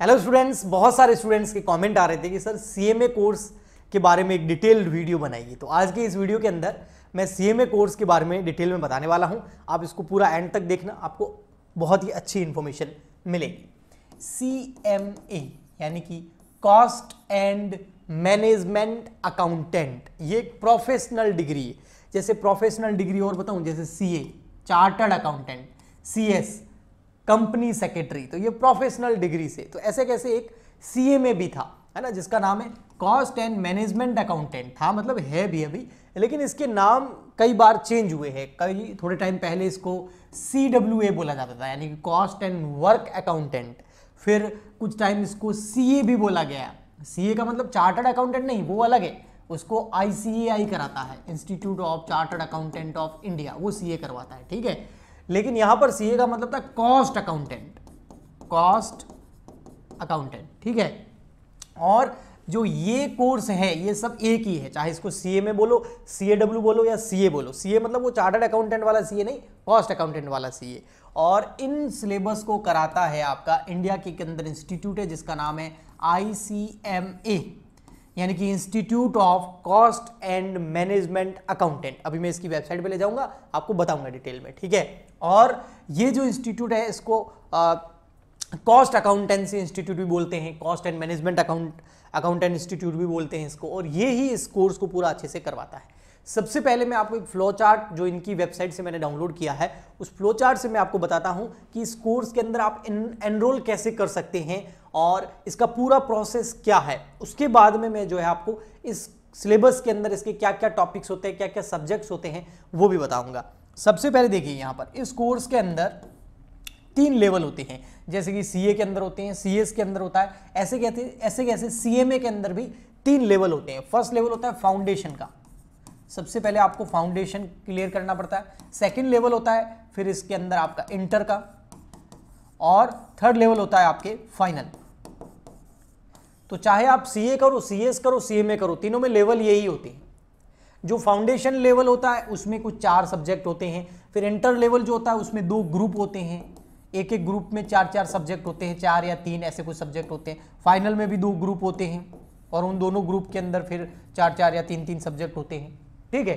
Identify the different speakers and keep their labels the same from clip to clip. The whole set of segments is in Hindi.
Speaker 1: हेलो स्टूडेंट्स बहुत सारे स्टूडेंट्स के कमेंट आ रहे थे कि सर सीएमए कोर्स के बारे में एक डिटेल्ड वीडियो बनाइए तो आज के इस वीडियो के अंदर मैं सीएमए कोर्स के बारे में डिटेल में बताने वाला हूं आप इसको पूरा एंड तक देखना आपको बहुत ही अच्छी इन्फॉर्मेशन मिलेगी सी यानी कि कॉस्ट एंड मैनेजमेंट अकाउंटेंट ये एक प्रोफेशनल डिग्री है जैसे प्रोफेशनल डिग्री और बताऊँ जैसे C A chartered accountant C company secretary तो ये प्रोफेशनल डिग्री से तो ऐसे कैसे एक सी ए भी था है ना जिसका नाम है कॉस्ट एंड मैनेजमेंट अकाउंटेंट था मतलब है भी अभी लेकिन इसके नाम कई बार चेंज हुए हैं कई थोड़े टाइम पहले इसको सी डब्ल्यू ए बोला जाता था यानी कि कॉस्ट एंड वर्क अकाउंटेंट फिर कुछ टाइम इसको सी ए भी बोला गया सी ए का मतलब चार्टर्ड अकाउंटेंट नहीं वो अलग है उसको आई सी ए आई कराता है institute of chartered accountant of India वो सी ए करवाता है ठीक है लेकिन यहां पर सीए का मतलब था कॉस्ट अकाउंटेंट कॉस्ट अकाउंटेंट ठीक है और जो ये कोर्स है ये सब एक ही है चाहे इसको सीए में बोलो सीएडब्ल्यू बोलो या सीए बोलो सीए मतलब वो चार्टर्ड अकाउंटेंट वाला सीए नहीं कॉस्ट अकाउंटेंट वाला सीए और इन सिलेबस को कराता है आपका इंडिया के अंदर इंस्टीट्यूट है जिसका नाम है आई सी एम ए यानी कि institute of cost and management accountant अभी मैं इसकी वेबसाइट पे ले जाऊंगा आपको बताऊंगा डिटेल में ठीक है और ये जो इंस्टीट्यूट है इसको कॉस्ट अकाउंटेंसी इंस्टीट्यूट भी बोलते हैं cost and management account accountant institute भी बोलते हैं इसको और ये ही इस कोर्स को पूरा अच्छे से करवाता है सबसे पहले मैं आपको एक फ्लो चार्ट जो इनकी वेबसाइट से मैंने डाउनलोड किया है उस फ्लो चार्ट से मैं आपको बताता हूँ कि इस कोर्स के अंदर आप एनरोल कैसे कर सकते हैं और इसका पूरा प्रोसेस क्या है उसके बाद में मैं जो है आपको इस सिलेबस के अंदर इसके क्या क्या टॉपिक्स होते हैं क्या क्या सब्जेक्ट्स होते हैं वो भी बताऊंगा सबसे पहले देखिए यहाँ पर इस कोर्स के अंदर तीन लेवल होते हैं जैसे कि सीए के अंदर होते हैं सीएस के अंदर होता है ऐसे कहते ऐसे कैसे सीएमए के अंदर भी तीन लेवल होते हैं फर्स्ट लेवल होता है फाउंडेशन का सबसे पहले आपको फाउंडेशन क्लियर करना पड़ता है सेकेंड लेवल होता है फिर इसके अंदर आपका इंटर का और थर्ड लेवल होता है आपके फाइनल तो चाहे आप सी ए करो सी एस करो सी एम ए करो तीनों में लेवल यही होती है जो फाउंडेशन लेवल होता है उसमें कुछ चार सब्जेक्ट होते हैं फिर इंटर लेवल जो होता है उसमें दो ग्रुप होते हैं एक एक ग्रुप में चार चार सब्जेक्ट होते हैं चार या तीन ऐसे कुछ सब्जेक्ट होते हैं फाइनल में भी दो ग्रुप होते हैं और उन दोनों ग्रुप के अंदर फिर चार चार या तीन तीन सब्जेक्ट होते हैं ठीक है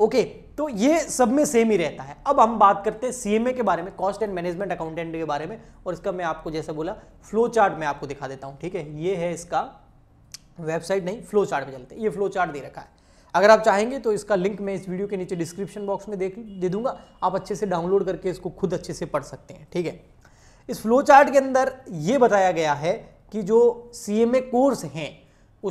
Speaker 1: ओके तो ये सब में सेम ही रहता है अब हम बात करते हैं सीएमए के बारे में कॉस्ट एंड मैनेजमेंट अकाउंटेंट के बारे में और इसका मैं आपको जैसे बोला फ्लो चार्ट मैं आपको दिखा देता हूँ ठीक है ये है इसका वेबसाइट नहीं फ्लो चार्ट में चलते ये फ्लो चार्ट दे रखा है अगर आप चाहेंगे तो इसका लिंक मैं इस वीडियो के नीचे डिस्क्रिप्शन बॉक्स में देख दे दूंगा आप अच्छे से डाउनलोड करके इसको खुद अच्छे से पढ़ सकते हैं ठीक है इस फ्लो चार्ट के अंदर ये बताया गया है कि जो सी कोर्स हैं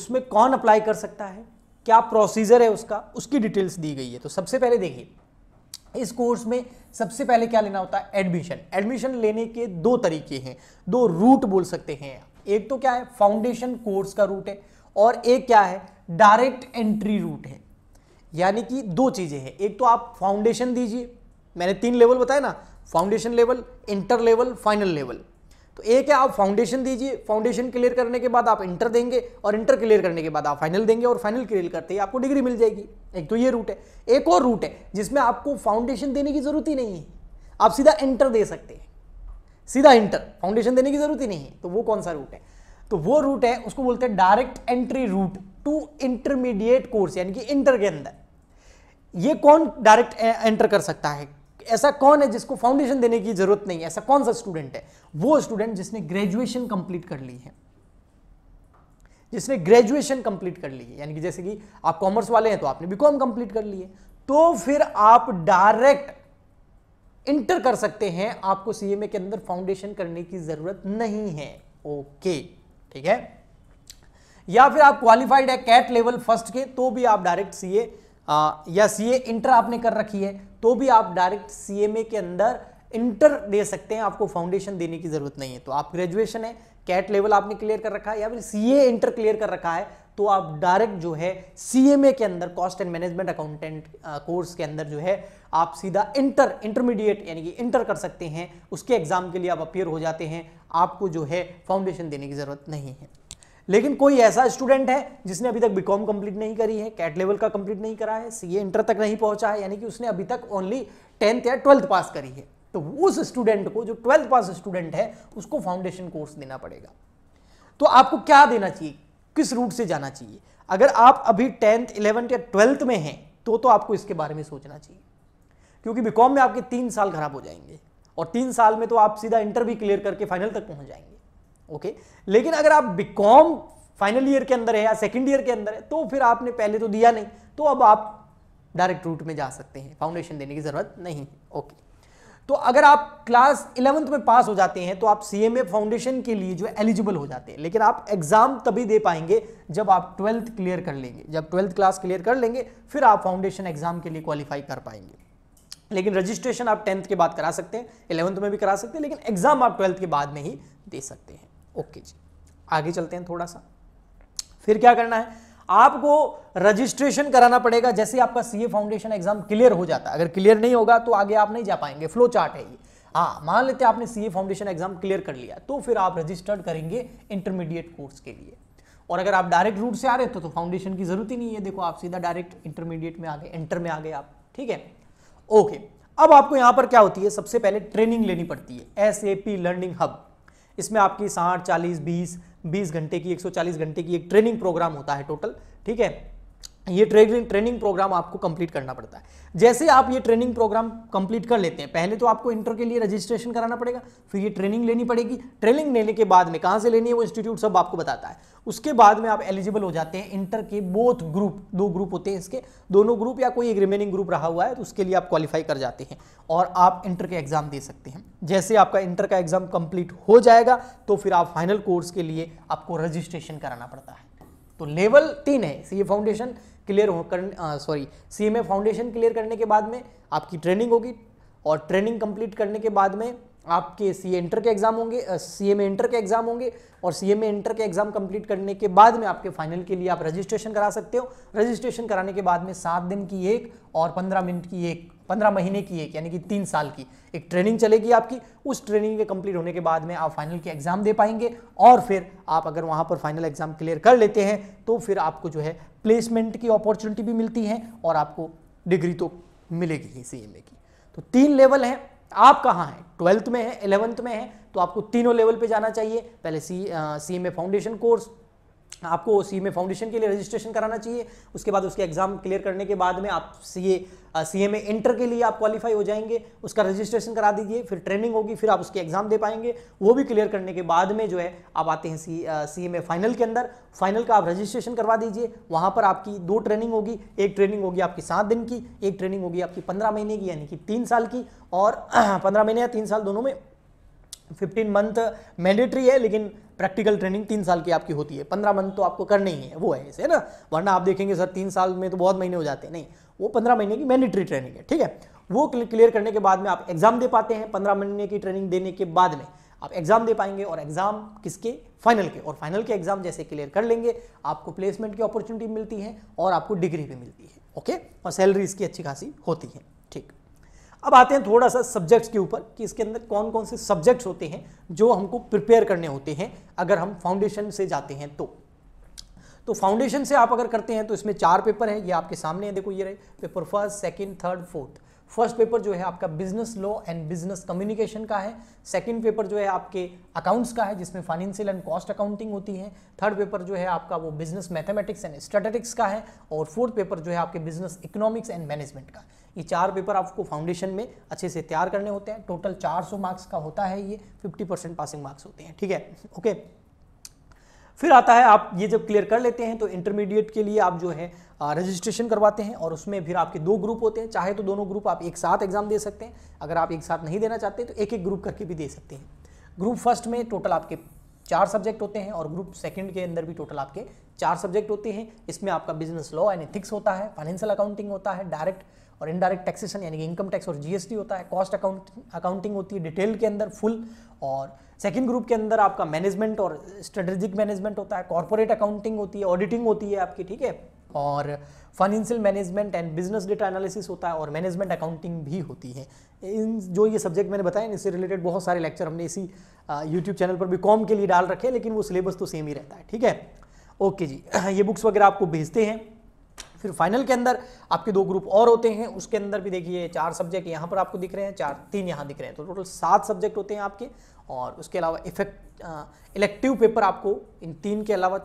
Speaker 1: उसमें कौन अप्लाई कर सकता है क्या प्रोसीजर है उसका उसकी डिटेल्स दी गई है तो सबसे पहले देखिए इस कोर्स में सबसे पहले क्या लेना होता है एडमिशन एडमिशन लेने के दो तरीके हैं दो रूट बोल सकते हैं एक तो क्या है फाउंडेशन कोर्स का रूट है और एक क्या है डायरेक्ट एंट्री रूट है यानी कि दो चीज़ें हैं एक तो आप फाउंडेशन दीजिए मैंने तीन लेवल बताया ना foundation level inter level final level तो एक है आप फाउंडेशन दीजिए फाउंडेशन क्लियर करने के बाद आप इंटर देंगे और इंटर क्लियर करने के बाद आप फाइनल देंगे और फाइनल क्लियर करते ही आपको डिग्री मिल जाएगी एक तो ये रूट है एक और रूट है जिसमें आपको फाउंडेशन देने की ज़रूरत ही नहीं है आप सीधा इंटर दे सकते हैं सीधा इंटर फाउंडेशन देने की ज़रूरत ही नहीं है तो वो कौन सा रूट है तो वो रूट है उसको बोलते हैं direct entry route to intermediate course यानी कि इंटर के अंदर ये कौन डायरेक्ट एंटर कर सकता है ऐसा कौन है जिसको फाउंडेशन देने की जरूरत नहीं है ऐसा कौन सा स्टूडेंट है वो स्टूडेंट जिसने ग्रेजुएशन कंप्लीट कर ली है जिसने ग्रेजुएशन कंप्लीट कर ली है यानी कि जैसे कि आप कॉमर्स वाले हैं तो आपने बीकॉम कंप्लीट कर ली है तो फिर आप डायरेक्ट इंटर कर सकते हैं आपको सीएमए के अंदर फाउंडेशन करने की जरूरत नहीं है ओके ठीक है या फिर आप क्वालिफाइड है कैट लेवल फर्स्ट के तो भी आप डायरेक्ट सीए या सीए इंटर आपने कर रखी है तो भी आप डायरेक्ट सीएमए के अंदर इंटर दे सकते हैं आपको फाउंडेशन देने की जरूरत नहीं है तो आप ग्रेजुएशन है कैट लेवल आपने क्लियर कर रखा है या फिर सीए इंटर क्लियर कर रखा है तो आप डायरेक्ट जो है सीएमए के अंदर cost and management accountant course के अंदर जो है आप सीधा इंटर इंटरमीडिएट यानी कि इंटर कर सकते हैं उसके एग्जाम के लिए आप अपियर हो जाते हैं आपको जो है फाउंडेशन देने की ज़रूरत नहीं है लेकिन कोई ऐसा स्टूडेंट है जिसने अभी तक बीकॉम कंप्लीट नहीं करी है कैट लेवल का कंप्लीट नहीं करा है सीए इंटर तक नहीं पहुंचा है यानी कि उसने अभी तक ओनली टेंथ या ट्वेल्थ पास करी है तो उस स्टूडेंट को जो ट्वेल्थ पास स्टूडेंट है उसको फाउंडेशन कोर्स देना पड़ेगा तो आपको क्या देना चाहिए किस रूट से जाना चाहिए अगर आप अभी टेंथ इलेवेंथ या ट्वेल्थ में हैं तो तो आपको इसके बारे में सोचना चाहिए क्योंकि बीकॉम में आपके तीन साल खराब हो जाएंगे और तीन साल में तो आप सीधा इंटर भी क्लियर करके फाइनल तक पहुंच जाएंगे ओके लेकिन अगर आप बीकॉम फाइनल ईयर के अंदर है या सेकेंड ईयर के अंदर है तो फिर आपने पहले तो दिया नहीं तो अब आप डायरेक्ट रूट में जा सकते हैं फाउंडेशन देने की ज़रूरत नहीं है ओके तो अगर आप क्लास इलेवंथ में पास हो जाते हैं तो आप सी एम ए फाउंडेशन के लिए जो एलिजिबल हो जाते हैं लेकिन आप एग्जाम तभी दे पाएंगे जब आप ट्वेल्थ क्लियर कर लेंगे जब ट्वेल्थ क्लास क्लियर कर लेंगे फिर आप फाउंडेशन एग्जाम के लिए क्वालिफाई कर पाएंगे लेकिन रजिस्ट्रेशन आप टेंथ के बाद करा सकते हैं इलेवंथ में भी करा सकते हैं लेकिन एग्जाम आप ट्वेल्थ के बाद में ही दे सकते हैं ओके जी आगे चलते हैं थोड़ा सा फिर क्या करना है आपको रजिस्ट्रेशन कराना पड़ेगा जैसे आपका सीए फाउंडेशन एग्जाम क्लियर हो जाता है अगर क्लियर नहीं होगा तो आगे आप नहीं जा पाएंगे फ्लो चार्ट है ये हाँ मान लेते हैं आपने सीए फाउंडेशन एग्जाम क्लियर कर लिया तो फिर आप रजिस्टर्ड करेंगे इंटरमीडिएट कोर्स के लिए और अगर आप डायरेक्ट रूट से आ रहे तो, तो फाउंडेशन की जरूरत ही नहीं है देखो आप सीधा डायरेक्ट इंटरमीडिएट में आ गए इंटर में आ गए आप ठीक है ओके अब आपको यहां पर क्या होती है सबसे पहले ट्रेनिंग लेनी पड़ती है एस लर्निंग हब इसमें आपकी साठ चालीस बीस बीस घंटे की चालीस घंटे की एक ट्रेनिंग प्रोग्राम होता है टोटल ठीक है ये ट्रेनिंग ट्रेनिंग प्रोग्राम आपको कंप्लीट करना पड़ता है जैसे आप ये ट्रेनिंग प्रोग्राम कंप्लीट कर लेते हैं पहले तो आपको इंटर के लिए रजिस्ट्रेशन कराना पड़ेगा फिर ये ट्रेनिंग लेनी पड़ेगी ट्रेनिंग लेने के बाद में कहाँ से लेनी है वो इंस्टीट्यूट सब आपको बताता है उसके बाद में आप एलिजिबल हो जाते हैं इंटर के बोथ ग्रुप दो ग्रुप होते हैं इसके दोनों ग्रुप या कोई एक रिमेनिंग ग्रुप रहा हुआ है तो उसके लिए आप क्वालिफाई कर जाते हैं और आप इंटर के एग्जाम दे सकते हैं जैसे आपका इंटर का एग्जाम कंप्लीट हो जाएगा तो फिर आप फाइनल कोर्स के लिए आपको रजिस्ट्रेशन कराना पड़ता है तो लेवल तीन है ये फाउंडेशन क्लियर हो कर सॉरी सी फाउंडेशन क्लियर करने के बाद में आपकी ट्रेनिंग होगी और ट्रेनिंग कंप्लीट करने के बाद में आपके सी एंटर के एग्ज़ाम होंगे सी एम एंटर के एग्ज़ाम होंगे और सी एम एंटर के एग्ज़ाम कंप्लीट करने के बाद में आपके फाइनल के लिए आप रजिस्ट्रेशन करा सकते हो रजिस्ट्रेशन कराने के बाद में सात दिन की एक और पंद्रह मिनट की एक पंद्रह महीने की एक यानी कि तीन साल की एक ट्रेनिंग चलेगी आपकी उस ट्रेनिंग के कंप्लीट होने के बाद में आप फाइनल के एग्ज़ाम दे पाएंगे और फिर आप अगर वहाँ पर फाइनल एग्ज़ाम क्लियर कर लेते हैं तो फिर आपको जो है प्लेसमेंट की अपॉर्चुनिटी भी मिलती है और आपको डिग्री तो मिलेगी ही सी की तो तीन लेवल हैं आप कहाँ हैं ट्वेल्थ में है इलेवंथ में है तो आपको तीनों लेवल पे जाना चाहिए पहले C C M A foundation course आपको सी में फाउंडेशन के लिए रजिस्ट्रेशन कराना चाहिए उसके बाद उसके एग्जाम क्लियर करने के बाद में आप सी ए सी ए में इंटर के लिए आप क्वालिफाई हो जाएंगे उसका रजिस्ट्रेशन करा दीजिए फिर ट्रेनिंग होगी फिर आप उसके एग्जाम दे पाएंगे वो भी क्लियर करने के बाद में जो है आप आते हैं सी सी ए फाइनल के अंदर फाइनल का आप रजिस्ट्रेशन करवा दीजिए वहाँ पर आपकी दो ट्रेनिंग होगी एक ट्रेनिंग होगी आपकी सात दिन की एक ट्रेनिंग होगी आपकी पंद्रह महीने की यानी कि तीन साल की और पंद्रह महीने या तीन साल दोनों में फिफ्टीन मंथ मैंडेटरी है लेकिन प्रैक्टिकल ट्रेनिंग तीन साल की आपकी होती है पंद्रह मंथ तो आपको करना ही है वो है इसे है ना वरना आप देखेंगे सर तीन साल में तो बहुत महीने हो जाते हैं नहीं वो पंद्रह महीने की मैंडेटरी ट्रेनिंग है ठीक है वो क्लियर करने के बाद में आप एग्जाम दे पाते हैं पंद्रह महीने की ट्रेनिंग देने के बाद में आप एग्जाम दे पाएंगे और एग्जाम किसके फाइनल के और फाइनल के एग्जाम जैसे क्लियर कर लेंगे आपको प्लेसमेंट की अपॉर्चुनिटी मिलती है और आपको डिग्री भी मिलती है ओके और सैलरी इसकी अच्छी खासी होती है ठीक अब आते हैं थोड़ा सा सब्जेक्ट्स के ऊपर कि इसके अंदर कौन कौन से सब्जेक्ट्स होते हैं जो हमको प्रिपेयर करने होते हैं अगर हम फाउंडेशन से जाते हैं तो तो फाउंडेशन से आप अगर करते हैं तो इसमें चार पेपर हैं ये आपके सामने हैं देखो ये रहे paper first second third fourth first paper जो है आपका business law and business communication का है सेकंड पेपर जो है आपके अकाउंट्स का है जिसमें फाइनेंशियल एंड कॉस्ट अकाउंटिंग होती है थर्ड पेपर जो है आपका वो बिजनेस मैथमेटिक्स एंड स्टैटिस्टिक्स का है और फोर्थ पेपर जो है आपके बिजनेस इकोनॉमिक्स एंड मैनेजमेंट का ये चार पेपर आपको फाउंडेशन में अच्छे से तैयार करने होते हैं टोटल चार मार्क्स का होता है ये फिफ्टी परसेंट पासिंग मार्क्स होते हैं ठीक है ओके फिर आता है आप ये जब क्लियर कर लेते हैं तो इंटरमीडिएट के लिए आप जो है रजिस्ट्रेशन करवाते हैं और उसमें फिर आपके दो ग्रुप होते हैं चाहे तो दोनों ग्रुप आप एक साथ एग्जाम दे सकते हैं अगर आप एक साथ नहीं देना चाहते तो एक एक ग्रुप करके भी दे सकते हैं ग्रुप फर्स्ट में टोटल आपके चार सब्जेक्ट होते हैं और ग्रुप सेकंड के अंदर भी टोटल आपके चार सब्जेक्ट होते हैं इसमें आपका बिजनेस लॉ एंड एथिक्स होता है फाइनेंशियल अकाउंटिंग होता है डायरेक्ट और इनडायरेक्ट टैक्सेशन यानी कि इनकम टैक्स और जीएसटी होता है कॉस्ट अकाउंट अकाउंटिंग होती है डिटेल के अंदर फुल और सेकंड ग्रुप के अंदर आपका मैनेजमेंट और स्ट्रेटेजिक मैनेजमेंट होता है कॉर्पोरेट अकाउंटिंग होती है ऑडिटिंग होती है आपकी ठीक है और financial management and business data analysis होता है और मैनेजमेंट अकाउंटिंग भी होती है इन जो ये सब्जेक्ट मैंने बताया इससे रिलेटेड बहुत सारे लेक्चर हमने इसी यूट्यूब चैनल पर भी कॉम के लिए डाल रखे हैं लेकिन वो सिलेबस तो सेम ही रहता है ठीक है ओके जी ये बुक्स वगैरह आपको भेजते हैं फिर फाइनल के अंदर आपके दो ग्रुप और होते हैं उसके अंदर भी देखिए चार सब्जेक्ट यहाँ पर आपको दिख रहे हैं चार तीन यहाँ दिख रहे हैं तो टोटल सात सब्जेक्ट होते हैं आपके और उसके अलावा इफेक्ट इलेक्टिव पेपर आपको इन तीन के अलावा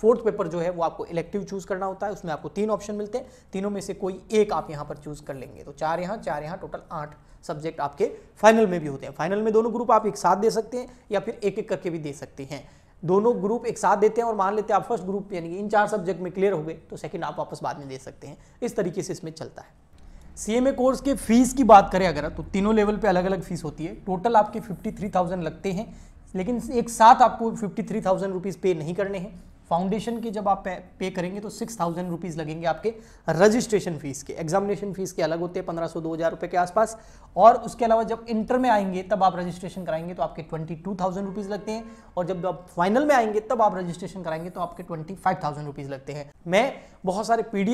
Speaker 1: फोर्थ पेपर जो है वो आपको इलेक्टिव चूज करना होता है उसमें आपको तीन ऑप्शन मिलते हैं तीनों में से कोई एक आप यहाँ पर चूज कर लेंगे तो चार यहाँ चार यहाँ टोटल आठ सब्जेक्ट आपके फाइनल में भी होते हैं फाइनल में दोनों ग्रुप आप एक साथ दे सकते हैं या फिर एक एक करके भी दे सकते हैं दोनों ग्रुप एक साथ देते हैं और मान लेते हैं आप फर्स्ट ग्रुप यानी कि इन चार सब्जेक्ट में क्लियर हो गए तो सेकंड आप वापस बाद में दे सकते हैं इस तरीके से इसमें चलता है सीएमए कोर्स के फीस की बात करें अगर तो तीनों लेवल पे अलग अलग फीस होती है टोटल आपके फिफ्टी थ्री थाउजेंड लगते हैं लेकिन एक साथ आपको फिफ्टी थ्री थाउजेंड रुपीज़ पे नहीं करने हैं फाउंडेशन के जब आप पे, करेंगे तो सिक्स थाउजेंड रुपीज़ लगेंगे आपके रजिस्ट्रेशन फीस के एग्जामिनेशन फीस के अलग होते हैं पंद्रह सौ दो हज़ार रुपये के आसपास और उसके अलावा जब इंटर में आएंगे तब आप रजिस्ट्रेशन कराएंगे तो आपके ट्वेंटी टू थाउजेंड रुपीज़ लगते हैं और जब आप फाइनल में आएंगे तब आप रजिस्ट्रेशन कराएंगे तो आपके ट्वेंटी फाइव थाउजेंड रुपीज़ लगते हैं मैं बहुत सारे पी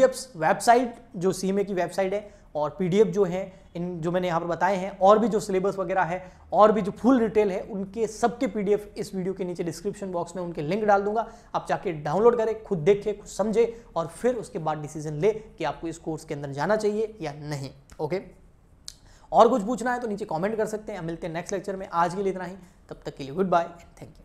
Speaker 1: वेबसाइट जो सीमे की वेबसाइट है और पीडीएफ जो है इन जो मैंने यहाँ पर बताए हैं और भी जो सिलेबस वगैरह है और भी जो फुल डिटेल है उनके सबके पीडीएफ इस वीडियो के नीचे डिस्क्रिप्शन बॉक्स में उनके लिंक डाल दूंगा आप जाके डाउनलोड करें खुद देखें खुद समझे और फिर उसके बाद डिसीजन ले कि आपको इस कोर्स के अंदर जाना चाहिए या नहीं ओके और कुछ पूछना है तो नीचे कॉमेंट कर सकते हैं मिलते हैं नेक्स्ट लेक्चर में आज के लिए इतना ही तब तक के लिए good bye and thank you